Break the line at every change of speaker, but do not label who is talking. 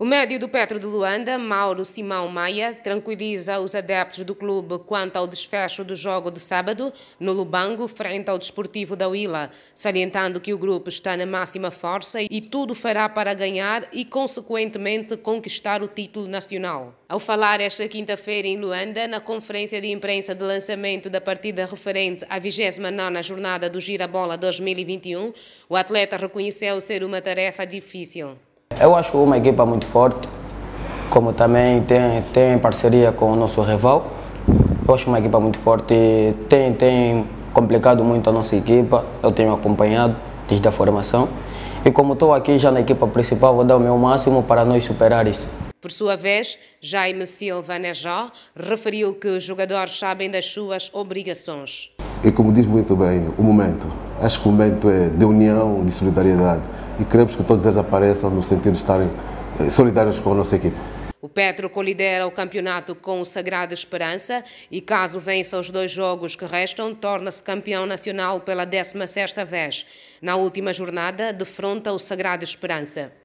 O médio do Petro de Luanda, Mauro Simão Maia, tranquiliza os adeptos do clube quanto ao desfecho do jogo de sábado no Lubango frente ao Desportivo da Uila, salientando que o grupo está na máxima força e tudo fará para ganhar e, consequentemente, conquistar o título nacional. Ao falar esta quinta-feira em Luanda, na conferência de imprensa de lançamento da partida referente à 29 jornada do Girabola 2021, o atleta reconheceu ser uma tarefa difícil.
Eu acho uma equipa muito forte, como também tem, tem parceria com o nosso rival. Eu acho uma equipa muito forte, tem, tem complicado muito a nossa equipa, eu tenho acompanhado desde a formação. E como estou aqui já na equipa principal, vou dar o meu máximo para nós superar isso.
Por sua vez, Jaime Silva Nejó referiu que os jogadores sabem das suas obrigações.
E como diz muito bem, o momento. Acho que o momento é de união, de solidariedade e queremos que todos eles apareçam no sentido de estarem eh, solidários com a nossa equipe.
O Petro colidera o campeonato com o Sagrada Esperança e, caso vença os dois jogos que restam, torna-se campeão nacional pela 16 vez. Na última jornada, defronta o Sagrada Esperança.